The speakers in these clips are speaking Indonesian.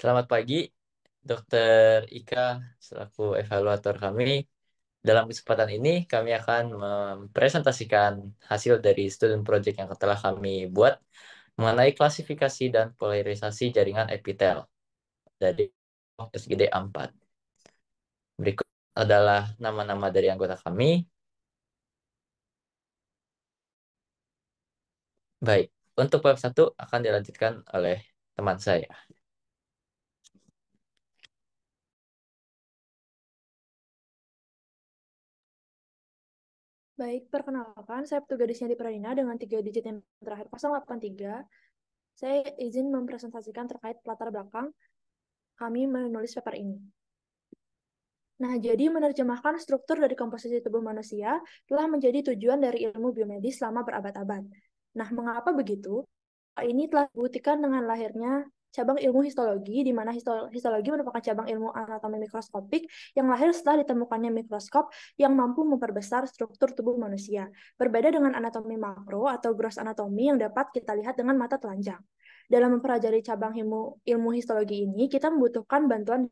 Selamat pagi, Dr. Ika, selaku evaluator kami. Dalam kesempatan ini, kami akan mempresentasikan hasil dari student project yang telah kami buat mengenai klasifikasi dan polarisasi jaringan epitel dari SGD 4. Berikut adalah nama-nama dari anggota kami. Baik, untuk bab 1 akan dilanjutkan oleh teman saya. Baik, perkenalkan, saya petugas di Pradina dengan tiga digit yang terakhir 083. Saya izin mempresentasikan terkait latar belakang kami menulis paper ini. Nah, jadi menerjemahkan struktur dari komposisi tubuh manusia telah menjadi tujuan dari ilmu biomedis selama berabad-abad. Nah, mengapa begitu? Ini telah dibuktikan dengan lahirnya cabang ilmu histologi, di mana histologi merupakan cabang ilmu anatomi mikroskopik yang lahir setelah ditemukannya mikroskop yang mampu memperbesar struktur tubuh manusia. Berbeda dengan anatomi makro atau gross anatomi yang dapat kita lihat dengan mata telanjang. Dalam mempelajari cabang ilmu, ilmu histologi ini, kita membutuhkan bantuan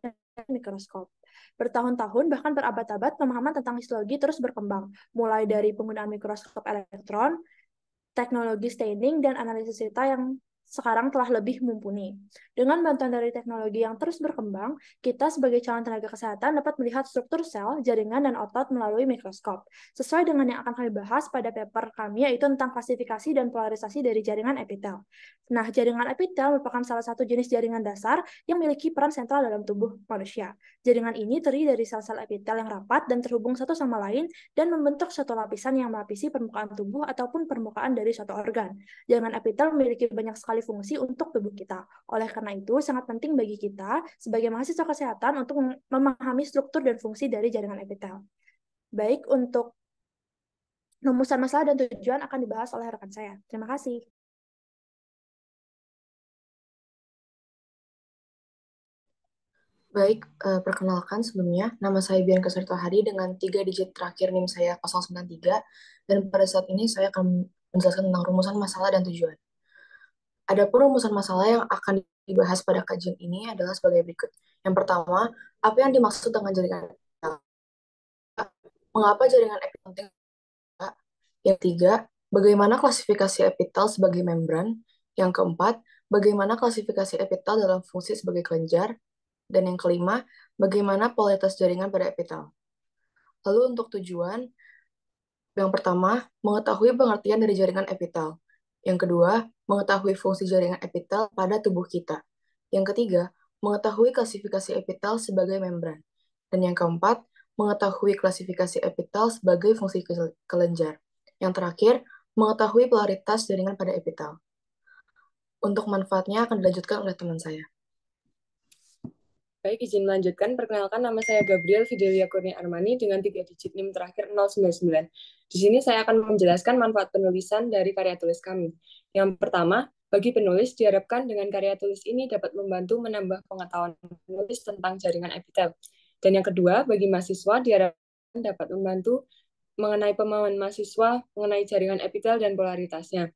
mikroskop. Bertahun-tahun, bahkan berabad-abad, pemahaman tentang histologi terus berkembang, mulai dari penggunaan mikroskop elektron, teknologi staining, dan analisis cerita yang sekarang telah lebih mumpuni. Dengan bantuan dari teknologi yang terus berkembang, kita sebagai calon tenaga kesehatan dapat melihat struktur sel, jaringan, dan otot melalui mikroskop, sesuai dengan yang akan kami bahas pada paper kami, yaitu tentang klasifikasi dan polarisasi dari jaringan epitel. Nah, jaringan epitel merupakan salah satu jenis jaringan dasar yang memiliki peran sentral dalam tubuh manusia. Jaringan ini terdiri dari sel-sel epitel yang rapat dan terhubung satu sama lain dan membentuk suatu lapisan yang melapisi permukaan tubuh ataupun permukaan dari suatu organ. Jaringan epitel memiliki banyak sekali fungsi untuk tubuh kita. Oleh karena itu, sangat penting bagi kita sebagai mahasiswa kesehatan untuk memahami struktur dan fungsi dari jaringan epitel. Baik, untuk rumusan masalah dan tujuan akan dibahas oleh rekan saya. Terima kasih. Baik, eh, perkenalkan sebelumnya, nama saya Bian Sarto Hari dengan tiga digit terakhir NIM saya 093, dan pada saat ini saya akan menjelaskan tentang rumusan masalah dan tujuan. Ada perumusan masalah yang akan dibahas pada kajian ini adalah sebagai berikut. Yang pertama, apa yang dimaksud dengan jaringan Mengapa jaringan epitel Yang ketiga, bagaimana klasifikasi epitel sebagai membran? Yang keempat, bagaimana klasifikasi epitel dalam fungsi sebagai kelenjar? Dan yang kelima, bagaimana kualitas jaringan pada epitel? Lalu untuk tujuan, yang pertama, mengetahui pengertian dari jaringan epitel. Yang kedua, mengetahui fungsi jaringan epitel pada tubuh kita. Yang ketiga, mengetahui klasifikasi epitel sebagai membran. Dan yang keempat, mengetahui klasifikasi epitel sebagai fungsi kelenjar. Yang terakhir, mengetahui polaritas jaringan pada epitel. Untuk manfaatnya akan dilanjutkan oleh teman saya. Baik, izin melanjutkan. Perkenalkan, nama saya Gabriel Fidelia Kurnia Armani dengan tiga digit NIM terakhir 099. Di sini saya akan menjelaskan manfaat penulisan dari karya tulis kami. Yang pertama, bagi penulis, diharapkan dengan karya tulis ini dapat membantu menambah pengetahuan penulis tentang jaringan epitel. Dan yang kedua, bagi mahasiswa, diharapkan dapat membantu mengenai pemahaman mahasiswa mengenai jaringan epitel dan polaritasnya.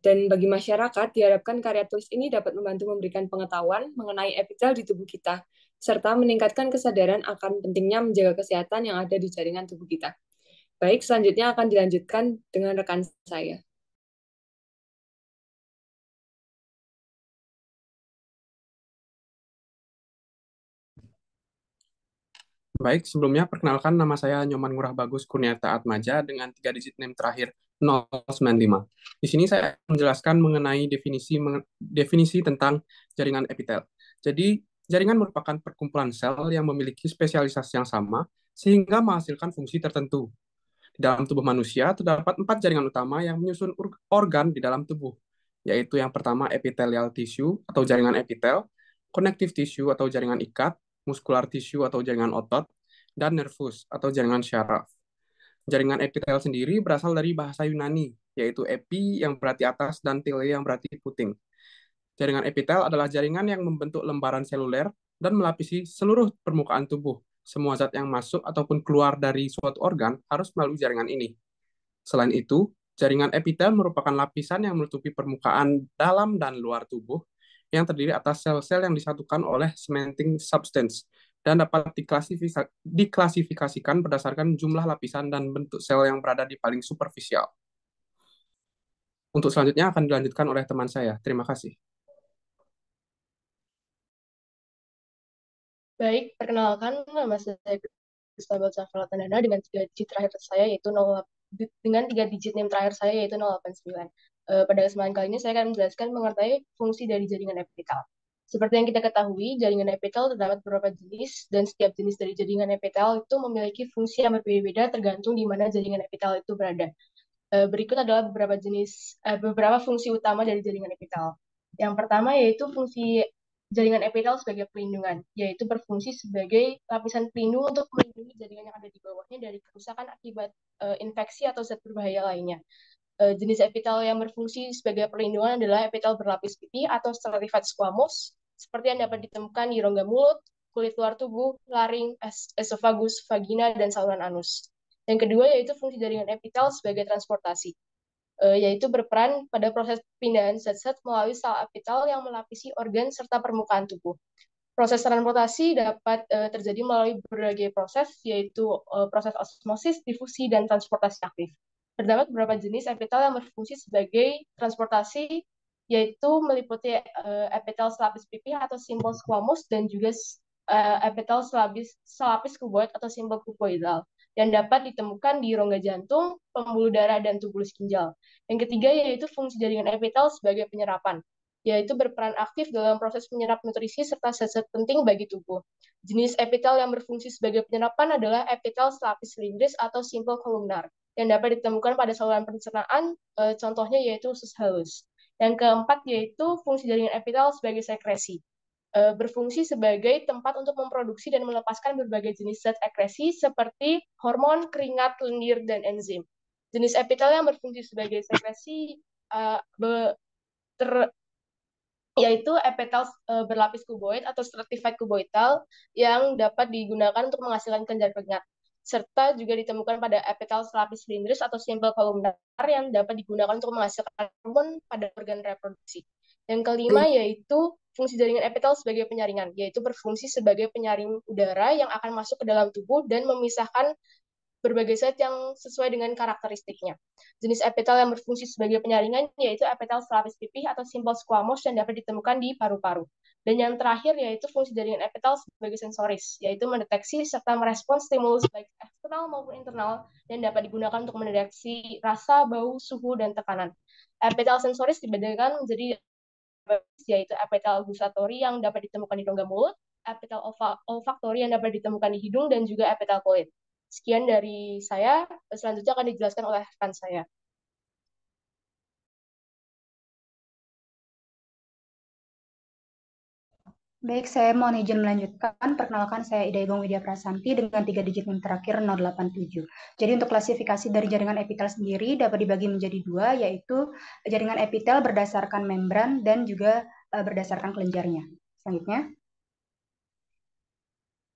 Dan bagi masyarakat, diharapkan karya tulis ini dapat membantu memberikan pengetahuan mengenai epitel di tubuh kita, serta meningkatkan kesadaran akan pentingnya menjaga kesehatan yang ada di jaringan tubuh kita. Baik, selanjutnya akan dilanjutkan dengan rekan saya. Baik, sebelumnya perkenalkan nama saya Nyoman Ngurah Bagus Kurniata Atmaja dengan tiga digit name terakhir 095. Di sini saya menjelaskan mengenai definisi definisi tentang jaringan epitel. Jadi, jaringan merupakan perkumpulan sel yang memiliki spesialisasi yang sama sehingga menghasilkan fungsi tertentu. Di dalam tubuh manusia terdapat empat jaringan utama yang menyusun organ di dalam tubuh, yaitu yang pertama epitelial tissue atau jaringan epitel, connective tissue atau jaringan ikat, muskular tissue atau jaringan otot, dan nervus atau jaringan syaraf. Jaringan epitel sendiri berasal dari bahasa Yunani, yaitu epi yang berarti atas dan tele yang berarti puting. Jaringan epitel adalah jaringan yang membentuk lembaran seluler dan melapisi seluruh permukaan tubuh. Semua zat yang masuk ataupun keluar dari suatu organ harus melalui jaringan ini. Selain itu, jaringan epitel merupakan lapisan yang menutupi permukaan dalam dan luar tubuh yang terdiri atas sel-sel yang disatukan oleh cementing substance dan dapat diklasifikasikan berdasarkan jumlah lapisan dan bentuk sel yang berada di paling superficial. Untuk selanjutnya akan dilanjutkan oleh teman saya. Terima kasih. Baik, perkenalkan nama saya Gustavo Zafrala Tandana dengan tiga digit terakhir saya yaitu 08 dengan tiga digit name terakhir saya yaitu 089. Eh, pada kesempatan kali ini saya akan menjelaskan mengenai fungsi dari jaringan epitel. Seperti yang kita ketahui, jaringan epitel terdapat beberapa jenis dan setiap jenis dari jaringan epitel itu memiliki fungsi yang berbeda-beda tergantung di mana jaringan epitel itu berada. Eh, berikut adalah beberapa jenis eh, beberapa fungsi utama dari jaringan epitel. Yang pertama yaitu fungsi jaringan epitel sebagai pelindungan, yaitu berfungsi sebagai lapisan pelindung untuk melindungi jaringan yang ada di bawahnya dari kerusakan akibat infeksi atau zat berbahaya lainnya. Eh, jenis epitel yang berfungsi sebagai perlindungan adalah epitel berlapis pipi atau stratified squamous, seperti yang dapat ditemukan di rongga mulut, kulit luar tubuh, laring, esofagus, vagina, dan saluran anus. Yang kedua yaitu fungsi jaringan epitel sebagai transportasi, eh, yaitu berperan pada proses pindahan zat-zat melalui sel epitel yang melapisi organ serta permukaan tubuh. Proses transportasi dapat eh, terjadi melalui berbagai proses, yaitu proses osmosis, difusi, dan transportasi aktif. Terdapat beberapa jenis epitel yang berfungsi sebagai transportasi, yaitu meliputi uh, eh, epitel selapis pipih atau simbol squamous dan juga uh, eh, epitel selapis, selapis kuboid atau simbol kuboidal yang dapat ditemukan di rongga jantung, pembuluh darah, dan tubulus ginjal. Yang ketiga yaitu fungsi jaringan epitel sebagai penyerapan yaitu berperan aktif dalam proses menyerap nutrisi serta zat-zat penting bagi tubuh. Jenis epitel yang berfungsi sebagai penyerapan adalah epitel selapis silindris atau simple columnar yang dapat ditemukan pada saluran pencernaan, e, contohnya yaitu usus halus. Yang keempat yaitu fungsi jaringan epitel sebagai sekresi. E, berfungsi sebagai tempat untuk memproduksi dan melepaskan berbagai jenis zat ekresi seperti hormon, keringat, lendir, dan enzim. Jenis epitel yang berfungsi sebagai sekresi e, be, ter, itu epitel eh, berlapis kuboid atau stratified kuboidal yang dapat digunakan untuk menghasilkan kelenjar keringat serta juga ditemukan pada epitel lapis silindris atau simple columnar yang dapat digunakan untuk menghasilkan hormon pada organ reproduksi. Yang kelima yaitu fungsi jaringan epitel sebagai penyaringan, yaitu berfungsi sebagai penyaring udara yang akan masuk ke dalam tubuh dan memisahkan berbagai zat yang sesuai dengan karakteristiknya. Jenis epitel yang berfungsi sebagai penyaringan yaitu epitel selapis pipih atau simbol squamous dan dapat ditemukan di paru-paru. Dan yang terakhir yaitu fungsi dari epitel sebagai sensoris, yaitu mendeteksi serta merespons stimulus baik eksternal maupun internal dan dapat digunakan untuk mendeteksi rasa, bau, suhu, dan tekanan. Epitel sensoris dibedakan menjadi yaitu epitel gusatori yang dapat ditemukan di rongga mulut, epitel olfaktori yang dapat ditemukan di hidung, dan juga epitel kulit. Sekian dari saya, selanjutnya akan dijelaskan oleh rekan saya. Baik, saya mohon izin melanjutkan. Perkenalkan, saya Ida Ibong Widya Prasanti dengan tiga digit yang terakhir 087. Jadi untuk klasifikasi dari jaringan epitel sendiri dapat dibagi menjadi dua, yaitu jaringan epitel berdasarkan membran dan juga eh, berdasarkan kelenjarnya. Selanjutnya.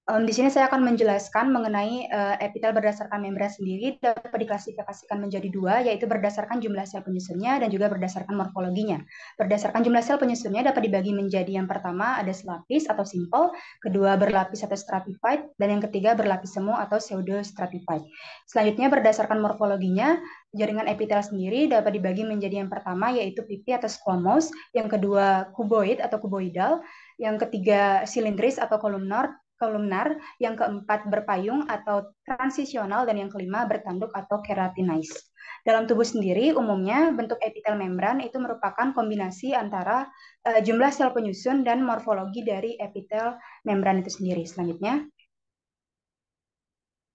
Um, di sini saya akan menjelaskan mengenai uh, epitel berdasarkan membran sendiri dapat diklasifikasikan menjadi dua, yaitu berdasarkan jumlah sel penyusunnya dan juga berdasarkan morfologinya. Berdasarkan jumlah sel penyusunnya dapat dibagi menjadi yang pertama ada selapis atau simple, kedua berlapis atau stratified, dan yang ketiga berlapis semu atau pseudo stratified. Selanjutnya berdasarkan morfologinya, jaringan epitel sendiri dapat dibagi menjadi yang pertama yaitu pipi atau squamous, yang kedua kuboid atau kuboidal, yang ketiga silindris atau kolumnar, kolumnar, yang keempat berpayung atau transisional, dan yang kelima bertanduk atau keratinized. Dalam tubuh sendiri, umumnya bentuk epitel membran itu merupakan kombinasi antara uh, jumlah sel penyusun dan morfologi dari epitel membran itu sendiri. Selanjutnya,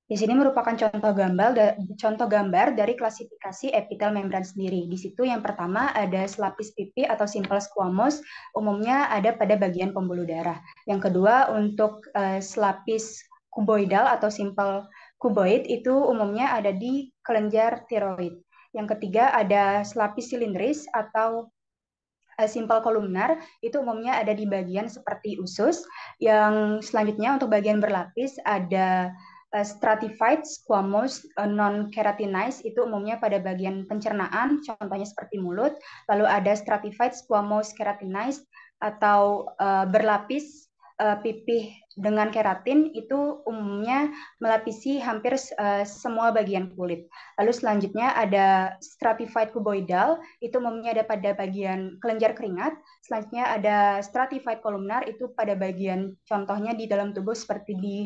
di sini merupakan contoh gambar contoh gambar dari klasifikasi epitel membran sendiri. Di situ yang pertama ada selapis pipi atau simple squamous, umumnya ada pada bagian pembuluh darah. Yang kedua untuk eh, selapis kuboidal atau simple kuboid itu umumnya ada di kelenjar tiroid. Yang ketiga ada selapis silindris atau eh, simpel kolumnar itu umumnya ada di bagian seperti usus. Yang selanjutnya untuk bagian berlapis ada Eh, stratified squamous eh, non-keratinized itu umumnya pada bagian pencernaan, contohnya seperti mulut. Lalu ada stratified squamous keratinized atau eh, berlapis uh, pipih dengan keratin itu umumnya melapisi hampir uh, semua bagian kulit. Lalu selanjutnya ada stratified cuboidal, itu umumnya ada pada bagian kelenjar keringat. Selanjutnya ada stratified columnar, itu pada bagian contohnya di dalam tubuh seperti di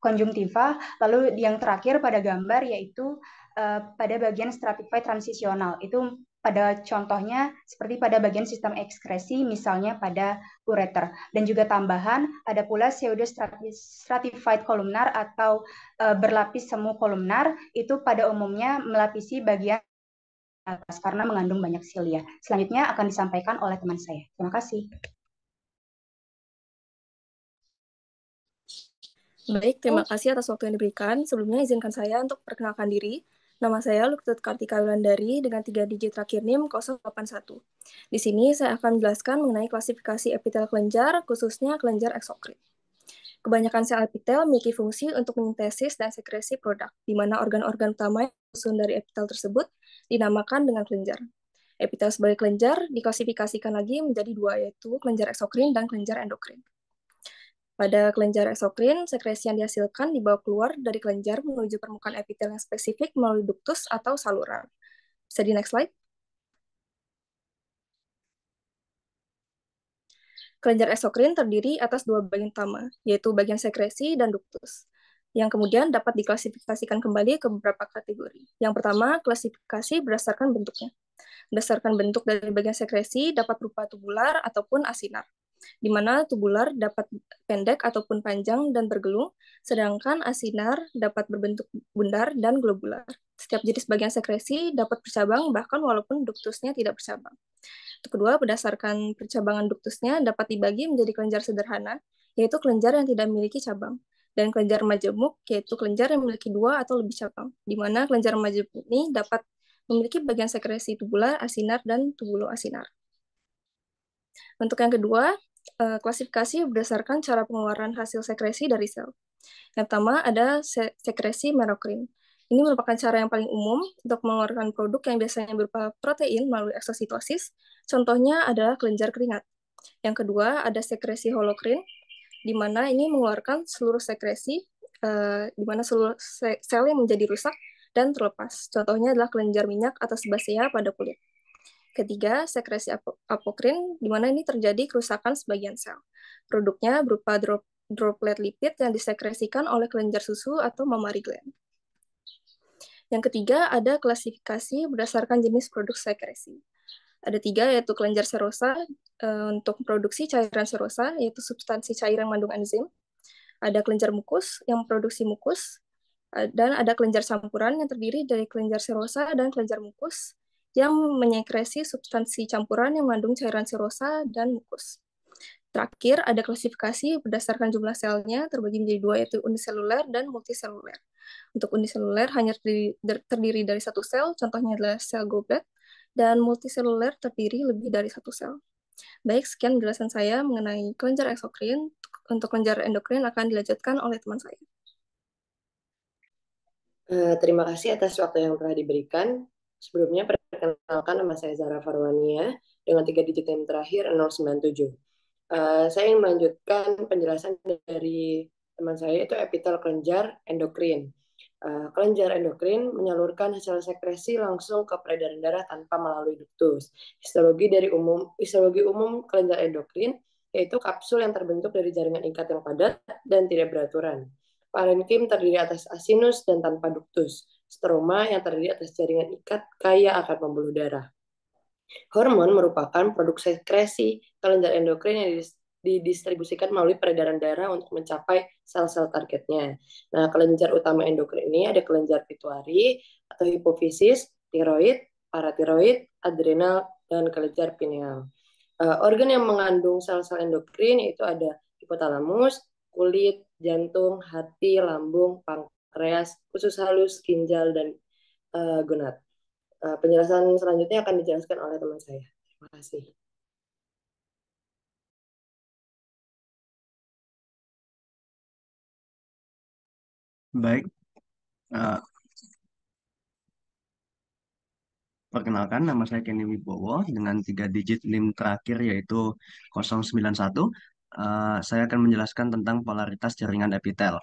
konjungtiva. Lalu yang terakhir pada gambar yaitu uh, pada bagian stratified transisional, itu pada contohnya seperti pada bagian sistem ekskresi misalnya pada ureter dan juga tambahan ada pula pseudo stratified columnar atau e, berlapis semu kolumnar itu pada umumnya melapisi bagian atas karena mengandung banyak silia. Selanjutnya akan disampaikan oleh teman saya. Terima kasih. Baik, terima oh. kasih atas waktu yang diberikan. Sebelumnya izinkan saya untuk perkenalkan diri. Nama saya Luktut Kartika Wulandari dengan tiga digit terakhir NIM 081. Di sini saya akan menjelaskan mengenai klasifikasi epitel kelenjar, khususnya kelenjar eksokrin. Kebanyakan sel epitel memiliki fungsi untuk menyintesis dan sekresi produk, di mana organ-organ utama yang disusun dari epitel tersebut dinamakan dengan kelenjar. Epitel sebagai kelenjar diklasifikasikan lagi menjadi dua, yaitu kelenjar eksokrin dan kelenjar endokrin. Pada kelenjar eksokrin, sekresi yang dihasilkan dibawa keluar dari kelenjar menuju permukaan epitel yang spesifik melalui duktus atau saluran. Bisa di next slide. Kelenjar eksokrin terdiri atas dua bagian utama, yaitu bagian sekresi dan duktus, yang kemudian dapat diklasifikasikan kembali ke beberapa kategori. Yang pertama, klasifikasi berdasarkan bentuknya. Berdasarkan bentuk dari bagian sekresi dapat berupa tubular ataupun asinar di mana tubular dapat pendek ataupun panjang dan bergelung, sedangkan asinar dapat berbentuk bundar dan globular. Setiap jenis bagian sekresi dapat bercabang bahkan walaupun duktusnya tidak bercabang. Kedua, berdasarkan percabangan duktusnya dapat dibagi menjadi kelenjar sederhana, yaitu kelenjar yang tidak memiliki cabang, dan kelenjar majemuk, yaitu kelenjar yang memiliki dua atau lebih cabang, di mana kelenjar majemuk ini dapat memiliki bagian sekresi tubular, asinar, dan tubulo asinar. Untuk yang kedua, uh, klasifikasi berdasarkan cara pengeluaran hasil sekresi dari sel. Yang pertama ada sekresi merokrin. Ini merupakan cara yang paling umum untuk mengeluarkan produk yang biasanya berupa protein melalui eksositosis. Contohnya adalah kelenjar keringat. Yang kedua ada sekresi holokrin, di mana ini mengeluarkan seluruh sekresi, eh, di mana seluruh se sel yang menjadi rusak dan terlepas. Contohnya adalah kelenjar minyak atau sebasea pada kulit. Ketiga, sekresi apokrin, di mana ini terjadi kerusakan sebagian sel. Produknya berupa drop, droplet lipid yang disekresikan oleh kelenjar susu atau mamari gland. Yang ketiga, ada klasifikasi berdasarkan jenis produk sekresi. Ada tiga, yaitu kelenjar serosa e, untuk produksi cairan serosa, yaitu substansi cairan mengandung enzim. Ada kelenjar mukus yang produksi mukus, eh, dan ada kelenjar campuran yang terdiri dari kelenjar serosa dan kelenjar mukus, yang menyekresi substansi campuran yang mengandung cairan serosa dan mukus. Terakhir, ada klasifikasi berdasarkan jumlah selnya terbagi menjadi dua yaitu uniseluler dan multiseluler. Untuk uniseluler hanya terdiri, dari satu sel, contohnya adalah sel goblet, dan multiseluler terdiri lebih dari satu sel. Baik, sekian penjelasan saya mengenai kelenjar eksokrin. Untuk kelenjar endokrin akan dilanjutkan oleh teman saya. Eh, terima kasih atas waktu yang telah diberikan. Sebelumnya perkenalkan nama saya Zara Farwania dengan tiga digit yang terakhir 097. Uh, eh, saya ingin melanjutkan penjelasan dari teman saya itu epitel kelenjar endokrin. Uh, kelenjar endokrin menyalurkan hasil sekresi langsung ke peredaran darah tanpa melalui duktus. Histologi dari umum histologi umum kelenjar endokrin yaitu kapsul yang terbentuk dari jaringan ikat yang padat dan tidak beraturan. Parenkim terdiri atas asinus dan tanpa duktus. Stroma yang terdiri atas jaringan ikat kaya akan pembuluh darah. Hormon merupakan produk sekresi kelenjar endokrin yang didistribusikan melalui peredaran darah untuk mencapai sel-sel targetnya. Nah, kelenjar utama endokrin ini ada kelenjar pituari atau hipofisis, tiroid, paratiroid, adrenal, dan kelenjar pineal. Uh, organ yang mengandung sel-sel endokrin itu ada hipotalamus, kulit, jantung, hati, lambung, pangkas Reas usus halus, ginjal, dan uh, gonad. Uh, penjelasan selanjutnya akan dijelaskan oleh teman saya. Terima kasih. Baik. Uh, Perkenalkan, nama saya Kenny Wibowo dengan tiga digit NIM terakhir yaitu 091. Uh, saya akan menjelaskan tentang polaritas jaringan epitel.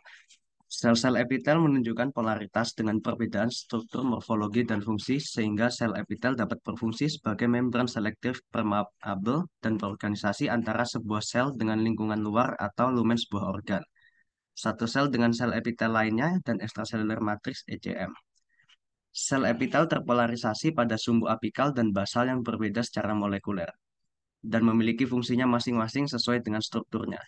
Sel-sel epitel menunjukkan polaritas dengan perbedaan struktur morfologi dan fungsi sehingga sel epitel dapat berfungsi sebagai membran selektif permeabel dan berorganisasi antara sebuah sel dengan lingkungan luar atau lumen sebuah organ. Satu sel dengan sel epitel lainnya dan extracellular matrix ECM. Sel epitel terpolarisasi pada sumbu apikal dan basal yang berbeda secara molekuler dan memiliki fungsinya masing-masing sesuai dengan strukturnya.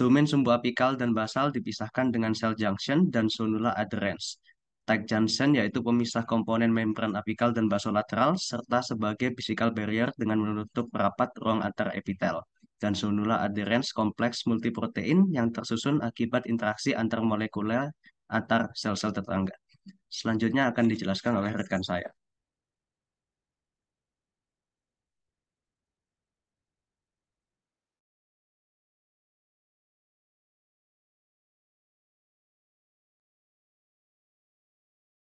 Domain sumbu apikal dan basal dipisahkan dengan sel junction dan sonula adherens. Tag junction yaitu pemisah komponen membran apikal dan basal lateral serta sebagai physical barrier dengan menutup rapat ruang antar epitel dan sonula adherens kompleks multiprotein yang tersusun akibat interaksi antar molekuler antar sel-sel tetangga. Selanjutnya akan dijelaskan oleh rekan saya.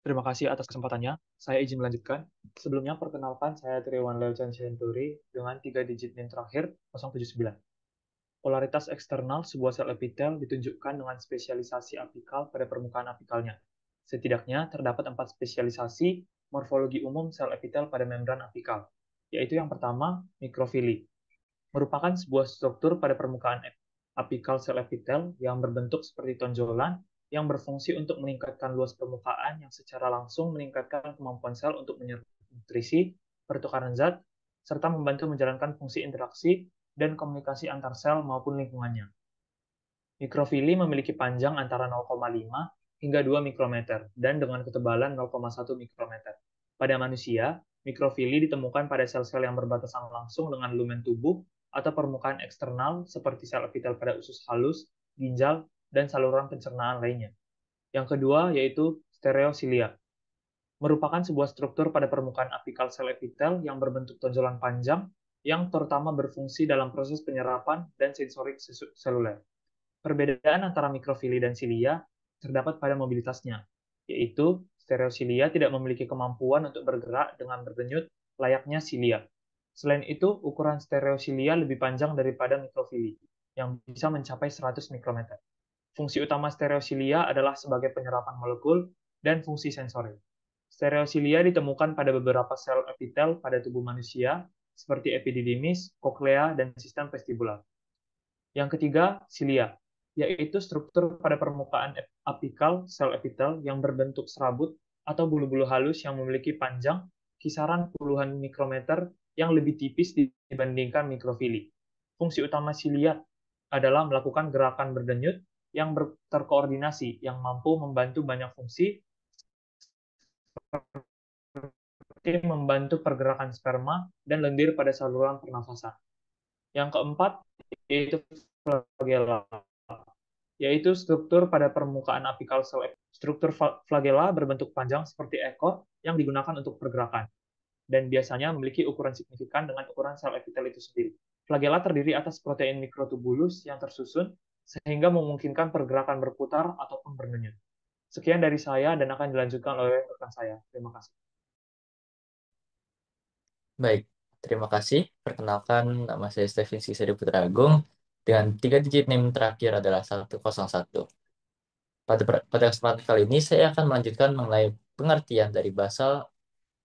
Terima kasih atas kesempatannya. Saya izin melanjutkan. Sebelumnya, perkenalkan saya Triwan Leuchan Century dengan tiga digit NIM terakhir 079. Polaritas eksternal sebuah sel epitel ditunjukkan dengan spesialisasi apikal pada permukaan apikalnya. Setidaknya, terdapat empat spesialisasi morfologi umum sel epitel pada membran apikal, yaitu yang pertama, mikrofili. Merupakan sebuah struktur pada permukaan apikal sel epitel yang berbentuk seperti tonjolan yang berfungsi untuk meningkatkan luas permukaan yang secara langsung meningkatkan kemampuan sel untuk menyerap nutrisi, pertukaran zat, serta membantu menjalankan fungsi interaksi dan komunikasi antar sel maupun lingkungannya. Mikrofili memiliki panjang antara 0,5 hingga 2 mikrometer dan dengan ketebalan 0,1 mikrometer. Pada manusia, mikrofili ditemukan pada sel-sel yang berbatasan langsung dengan lumen tubuh atau permukaan eksternal seperti sel epitel pada usus halus, ginjal, dan saluran pencernaan lainnya. Yang kedua yaitu stereosilia. Merupakan sebuah struktur pada permukaan apikal sel epitel yang berbentuk tonjolan panjang yang terutama berfungsi dalam proses penyerapan dan sensorik seluler. Perbedaan antara mikrofili dan silia terdapat pada mobilitasnya, yaitu stereosilia tidak memiliki kemampuan untuk bergerak dengan berdenyut layaknya silia. Selain itu, ukuran stereosilia lebih panjang daripada mikrofili, yang bisa mencapai 100 mikrometer. Fungsi utama stereosilia adalah sebagai penyerapan molekul dan fungsi sensori. Stereosilia ditemukan pada beberapa sel epitel pada tubuh manusia, seperti epididimis, koklea, dan sistem vestibular. Yang ketiga, silia, yaitu struktur pada permukaan apikal sel epitel yang berbentuk serabut atau bulu-bulu halus yang memiliki panjang kisaran puluhan mikrometer yang lebih tipis dibandingkan mikrofili. Fungsi utama silia adalah melakukan gerakan berdenyut yang ber, terkoordinasi, yang mampu membantu banyak fungsi, seperti membantu pergerakan sperma dan lendir pada saluran pernafasan. Yang keempat, yaitu flagela, yaitu struktur pada permukaan apikal sel Struktur flagella berbentuk panjang seperti ekor yang digunakan untuk pergerakan, dan biasanya memiliki ukuran signifikan dengan ukuran sel epitel itu sendiri. Flagella terdiri atas protein mikrotubulus yang tersusun sehingga memungkinkan pergerakan berputar ataupun berdenyut. Sekian dari saya dan akan dilanjutkan oleh rekan saya. Terima kasih. Baik, terima kasih. Perkenalkan nama saya Stefan Sisari Putra Agung dengan tiga digit name terakhir adalah 101. Pada, pada kesempatan kali ini saya akan melanjutkan mengenai pengertian dari basal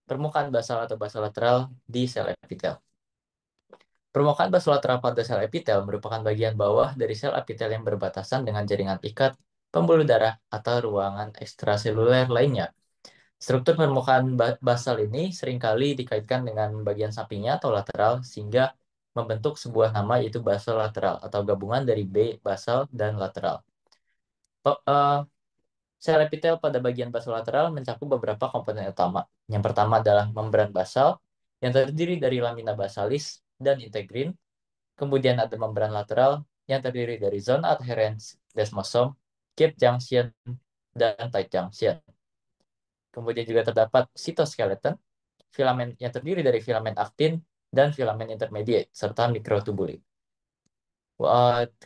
permukaan basal atau basal lateral di sel epitel. Permukaan basal pada sel epitel merupakan bagian bawah dari sel epitel yang berbatasan dengan jaringan ikat, pembuluh darah, atau ruangan ekstraseluler lainnya. Struktur permukaan basal ini seringkali dikaitkan dengan bagian sampingnya atau lateral, sehingga membentuk sebuah nama yaitu basal lateral atau gabungan dari B basal dan lateral. Eh, sel epitel pada bagian basal lateral mencakup beberapa komponen utama. Yang pertama adalah membran basal yang terdiri dari lamina basalis, dan integrin, kemudian ada membran lateral yang terdiri dari zona adherens, desmosom, gap junction, dan tight junction. Kemudian juga terdapat sitoskeleton, filamen yang terdiri dari filamen aktin dan filamen intermediate, serta mikrotubuli.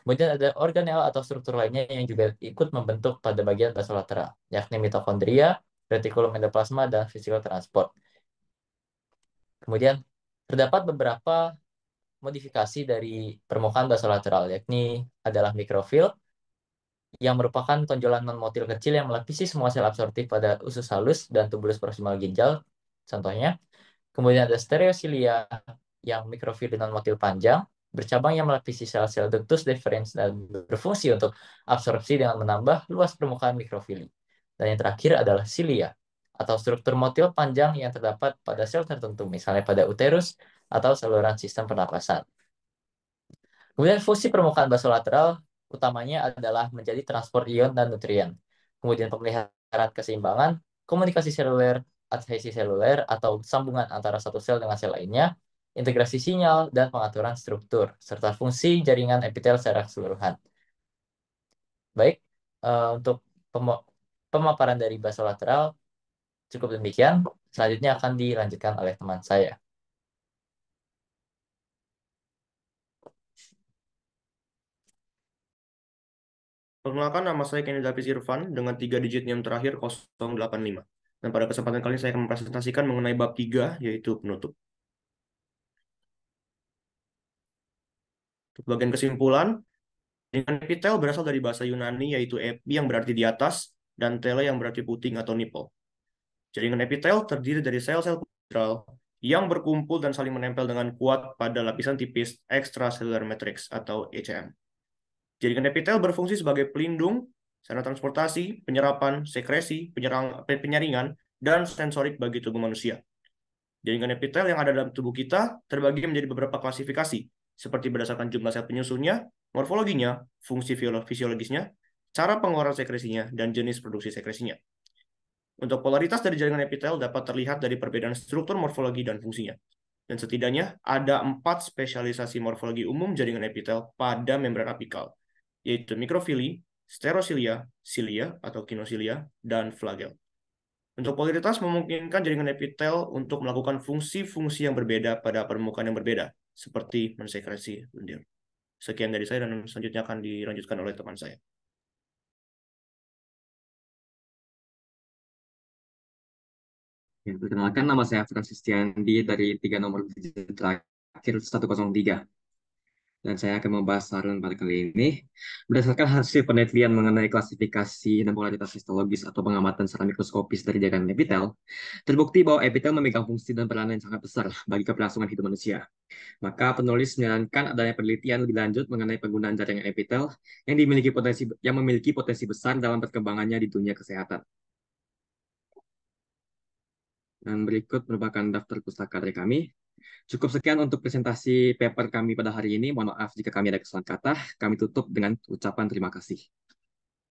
Kemudian ada organel atau struktur lainnya yang juga ikut membentuk pada bagian basal lateral, yakni mitokondria, retikulum endoplasma, dan physical transport. Kemudian terdapat beberapa modifikasi dari permukaan basolateral, yakni adalah mikrofil, yang merupakan tonjolan non-motil kecil yang melapisi semua sel absorptif pada usus halus dan tubulus proximal ginjal, contohnya. Kemudian ada stereosilia yang mikrofil non-motil panjang, bercabang yang melapisi sel-sel ductus deferens dan berfungsi untuk absorpsi dengan menambah luas permukaan mikrofili. Dan yang terakhir adalah silia, atau struktur motil panjang yang terdapat pada sel tertentu, misalnya pada uterus atau saluran sistem pernapasan. Kemudian fungsi permukaan lateral utamanya adalah menjadi transport ion dan nutrien. Kemudian pemeliharaan keseimbangan, komunikasi seluler, adhesi seluler atau sambungan antara satu sel dengan sel lainnya, integrasi sinyal, dan pengaturan struktur, serta fungsi jaringan epitel secara keseluruhan. Baik, uh, untuk pemaparan dari lateral Cukup demikian, selanjutnya akan dilanjutkan oleh teman saya. Perkenalkan nama saya Kenny Davis Irfan dengan tiga digit yang terakhir 085. Dan pada kesempatan kali ini saya akan mempresentasikan mengenai bab 3 yaitu penutup. Untuk bagian kesimpulan, dengan epitel berasal dari bahasa Yunani yaitu epi yang berarti di atas dan tele yang berarti puting atau nipple. Jaringan epitel terdiri dari sel-sel pleural yang berkumpul dan saling menempel dengan kuat pada lapisan tipis extracellular matrix atau ECM. Jaringan epitel berfungsi sebagai pelindung, sarana transportasi, penyerapan, sekresi, penyerang, penyaringan, dan sensorik bagi tubuh manusia. Jaringan epitel yang ada dalam tubuh kita terbagi menjadi beberapa klasifikasi, seperti berdasarkan jumlah sel penyusunnya, morfologinya, fungsi fisiologisnya, cara pengeluaran sekresinya, dan jenis produksi sekresinya. Untuk polaritas dari jaringan epitel dapat terlihat dari perbedaan struktur morfologi dan fungsinya. Dan setidaknya ada empat spesialisasi morfologi umum jaringan epitel pada membran apikal, yaitu mikrofili, sterosilia, silia atau kinosilia, dan flagel. Untuk polaritas memungkinkan jaringan epitel untuk melakukan fungsi-fungsi yang berbeda pada permukaan yang berbeda, seperti mensekresi lendir. Sekian dari saya dan selanjutnya akan dilanjutkan oleh teman saya. Ya, perkenalkan nama saya Francis Tiandi dari tiga nomor terakhir 103. Dan saya akan membahas saran pada kali ini. Berdasarkan hasil penelitian mengenai klasifikasi dan polaritas histologis atau pengamatan secara mikroskopis dari jaringan epitel, terbukti bahwa epitel memegang fungsi dan peranan yang sangat besar bagi keberlangsungan hidup manusia. Maka penulis menyarankan adanya penelitian lebih lanjut mengenai penggunaan jaringan epitel yang dimiliki potensi yang memiliki potensi besar dalam perkembangannya di dunia kesehatan. Dan berikut merupakan daftar pustaka dari kami. Cukup sekian untuk presentasi paper kami pada hari ini. Mohon maaf jika kami ada kesalahan kata. Kami tutup dengan ucapan terima kasih.